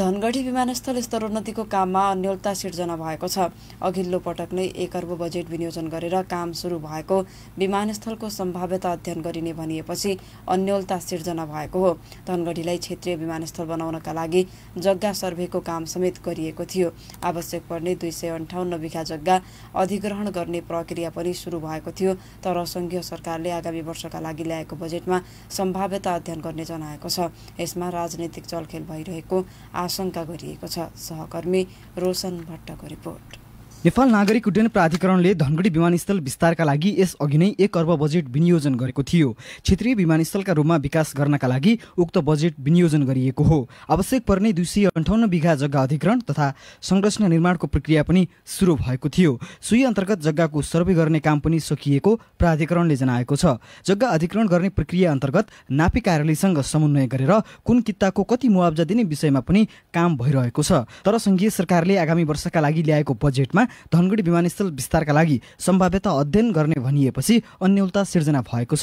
धनगढी विमानस्थल स्तरोन्नतिको काममा अन्यलता सिर्जना भएको छ अघिल्लो पटक नै एक अर्ब बजेट विनियोजन गरेर काम सुरु भएको विमानस्थलको सम्भाव्यता अध्ययन गरिने भनिएपछि अन्यलता सिर्जना भएको हो धनगढीलाई क्षेत्रीय विमानस्थल बनाउनका लागि जग्गा सर्भेको काम समेत गरिएको थियो आवश्यक पर्ने दुई सय अन्ठाउन्न बिघा जग्गा अधिग्रहण गर्ने प्रक्रिया पनि सुरु भएको थियो तर सङ्घीय सरकारले आगामी वर्षका लागि ल्याएको बजेटमा सम्भाव्यता अध्ययन गर्ने जनाएको छ यसमा राजनैतिक चलखेल भइरहेको आशंका गरिएको छ सहकर्मी रोशन भट्टको रिपोर्ट नेपाल नागरिक उड्डयन प्राधिकरणले धनगढी विमानस्थल विस्तारका लागि यसअघि नै एक अर्ब बजेट विनियोजन गरेको थियो क्षेत्रीय विमानस्थलका रूपमा विकास गर्नका लागि उक्त बजेट विनियोजन गरिएको हो आवश्यक पर्ने दुई सय अन्ठाउन्न बिघा जग्गा अधिग्रहण तथा संरचना निर्माणको प्रक्रिया पनि सुरु भएको थियो सुई अन्तर्गत जग्गाको सर्वे गर्ने काम पनि सकिएको प्राधिकरणले जनाएको छ जग्गा अधिग्रहण गर्ने प्रक्रिया अन्तर्गत नापी कार्यालयसँग समन्वय गरेर कुन कित्ताको कति मुआब्जा दिने विषयमा पनि काम भइरहेको छ तर सङ्घीय सरकारले आगामी वर्षका लागि ल्याएको बजेटमा धनगुड़ी विमानस्थल विस्तारका लागि सम्भाव्यता अध्ययन गर्ने भनिएपछि अन्यलता सिर्जना भएको छ